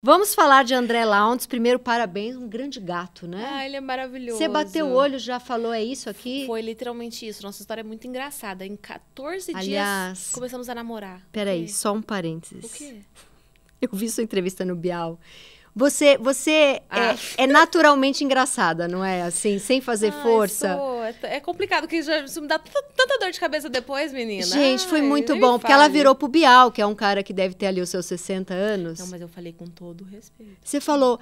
Vamos falar de André Laundes. Primeiro, parabéns, um grande gato, né? Ah, ele é maravilhoso. Você bateu o olho, já falou, é isso aqui? Foi literalmente isso. Nossa história é muito engraçada. Em 14 Aliás, dias, começamos a namorar. Peraí, e... só um parênteses. O quê? Eu vi sua entrevista no Bial. Você, você ah. é, é, naturalmente engraçada, não é? Assim, sem fazer ah, força. Sou é, complicado, porque já, isso me dá tanta dor de cabeça depois, menina. Gente, foi Ai, muito bom, porque ela virou pro Bial, que é um cara que deve ter ali os seus 60 anos. Não, mas eu falei com todo respeito. Você falou,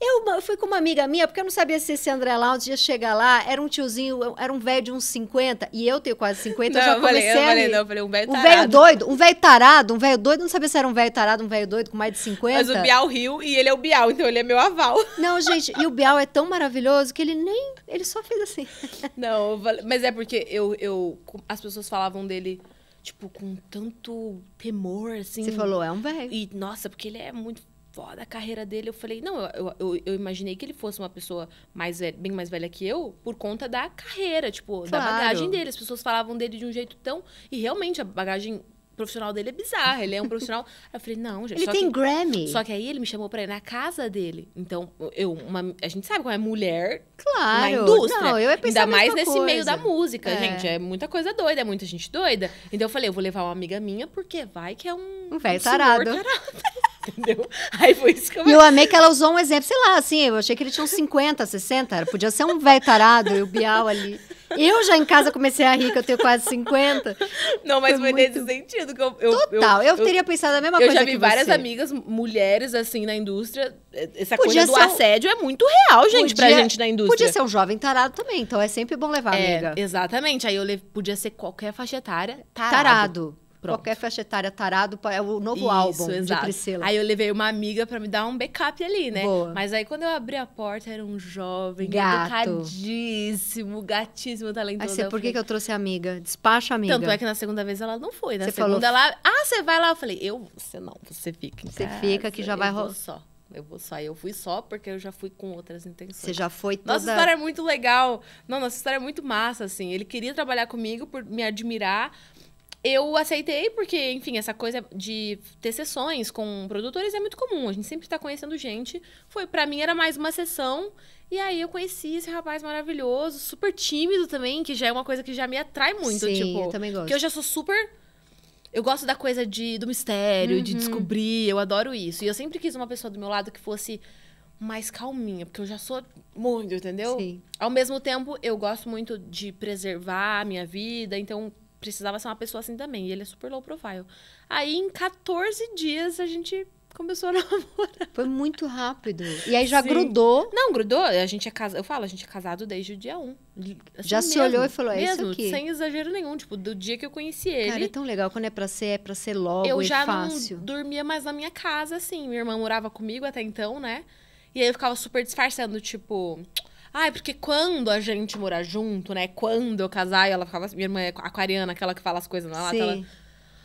eu fui com uma amiga minha, porque eu não sabia se esse André Lounge ia chegar lá. Era um tiozinho, era um velho de uns 50, e eu tenho quase 50, não, eu já comecei eu falei, falei, não, eu falei, um velho tarado. Um velho doido, um velho tarado, um velho doido, não sabia se era um velho tarado, um velho doido com mais de 50. Mas o Bial riu, e ele é o Bial, então ele é meu aval. Não, gente, e o Bial é tão maravilhoso que ele nem, ele só fez assim. Não, falei, mas é porque eu, eu, as pessoas falavam dele tipo, com tanto temor, assim. Você falou, é um velho. E, nossa, porque ele é muito foda a carreira dele. Eu falei, não, eu, eu, eu, imaginei que ele fosse uma pessoa mais velha, bem mais velha que eu, por conta da carreira, tipo, claro. da bagagem dele. As pessoas falavam dele de um jeito tão. E realmente a bagagem profissional dele é bizarra. Ele é um profissional. eu falei, não, gente. Ele tem que... Grammy. Só que aí ele me chamou pra ir na casa dele. Então, eu, uma... a gente sabe como é mulher claro. na indústria. Não, eu ia pensar Ainda mais nesse coisa. meio da música, é. gente. É muita coisa doida, é muita gente doida. Então eu falei, eu vou levar uma amiga minha, porque vai que é um. Um velho um tarado. tarado. entendeu? Aí foi isso que eu... E eu amei que ela usou um exemplo, sei lá, assim, eu achei que ele tinha uns 50, 60, era, podia ser um velho tarado e o Bial ali. Eu já em casa comecei a rir, que eu tenho quase 50. Não, mas foi, foi muito... nesse sentido que eu... eu Total, eu, eu, eu, teria pensado a mesma coisa Eu já vi várias você. amigas, mulheres, assim, na indústria, eh, essa podia coisa do assédio um... é muito real, gente, podia, pra gente na indústria. Podia ser um jovem tarado também, então é sempre bom levar, é, amiga. Exatamente, aí eu le... podia ser qualquer faixa etária, tarado. tarado. Pronto. Qualquer faixa etária tarado é o novo Isso, álbum exato. de Priscila. Aí eu levei uma amiga para me dar um backup ali, né? Boa. Mas aí quando eu abri a porta, era um jovem, Gato. educadíssimo, gatíssimo, talentoso. Aí você, por que, que eu trouxe a amiga? Despacha a amiga. Tanto é que na segunda vez ela não foi. Na você segunda falou... ela... Ah, você vai lá? Eu falei, eu... Você não, você fica em Você casa, fica que já vai rolar. só. Eu vou só. Eu fui só porque eu já fui com outras intenções. Você já foi toda... Nossa história é muito legal. Não, nossa história é muito massa, assim. Ele queria trabalhar comigo por me admirar eu aceitei porque, enfim, essa coisa de ter sessões com produtores é muito comum. A gente sempre está conhecendo gente. Foi para mim era mais uma sessão. E aí eu conheci esse rapaz maravilhoso, super tímido também, que já é uma coisa que já me atrai muito, Sim, tipo, eu também gosto. Que eu já sou super eu gosto da coisa de, do mistério, uhum. de descobrir, eu adoro isso. E eu sempre quis uma pessoa do meu lado que fosse mais calminha, porque eu já sou muito, entendeu? Sim. Ao mesmo tempo, eu gosto muito de preservar a minha vida, então precisava ser uma pessoa assim também. E ele é super low profile. Aí, em 14 dias, a gente começou a namorar. Foi muito rápido. E aí já Sim. grudou. Não, grudou. A gente é casado. Eu falo, a gente é casado desde o dia 1. Assim já mesmo, se olhou e falou, é mesmo, isso aqui. Sem exagero nenhum, tipo, do dia que eu conheci ele. Cara, é tão legal. Quando é pra ser, é pra ser logo eu já fácil. não dormia mais na minha casa, assim. Minha irmã morava comigo até então, né? E aí eu ficava super disfarçando, tipo... Ai, porque quando a gente morar junto, né? Quando eu casar, e ela ficava. Minha irmã é aquariana, aquela que fala as coisas na lata. Sim. Ela,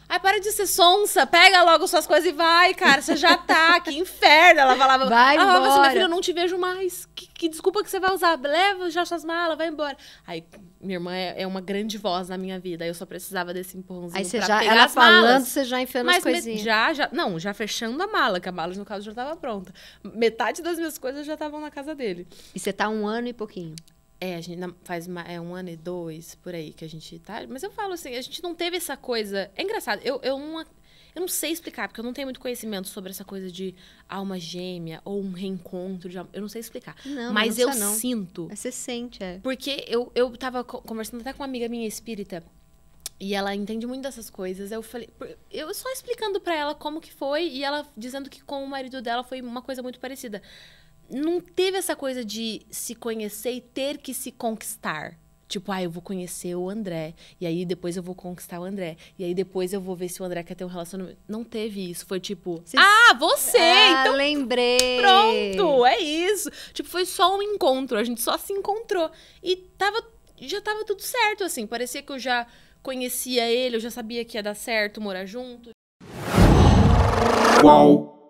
Ai, para de ser sonsa, pega logo suas coisas e vai, cara. Você já tá, que inferno. Ela falava, vai ela falava assim, eu não te vejo mais. Que, que, desculpa que você vai usar? Leva já suas malas, vai embora. Aí, minha irmã é, é uma grande voz na minha vida. Eu só precisava desse empurrãozinho Aí você pra já, pegar ela as falando, malas. você já enfiando Mas as coisinhas. Me, já, já, não, já fechando a mala, que a mala, no caso, já tava pronta. Metade das minhas coisas já estavam na casa dele. E você tá um ano e pouquinho? É, a gente faz uma, é, um ano e dois por aí que a gente tá. Mas eu falo assim, a gente não teve essa coisa. É engraçado, eu, eu, não, eu não sei explicar, porque eu não tenho muito conhecimento sobre essa coisa de alma gêmea ou um reencontro. De alma... Eu não sei explicar. Não, mas não eu não. sinto. você sente, é. Porque eu, eu tava conversando até com uma amiga minha espírita. E ela entende muito dessas coisas. Eu falei, eu só explicando para ela como que foi e ela dizendo que com o marido dela foi uma coisa muito parecida não teve essa coisa de se conhecer e ter que se conquistar. Tipo, ah, eu vou conhecer o André. E aí depois eu vou conquistar o André. E aí depois eu vou ver se o André quer ter um relacionamento. Não teve isso. Foi tipo, Cês... ah, você! Ah, então, lembrei! Pronto, é isso. Tipo, foi só um encontro. A gente só se encontrou. E tava, já tava tudo certo, assim. Parecia que eu já conhecia ele, eu já sabia que ia dar certo morar junto. Qual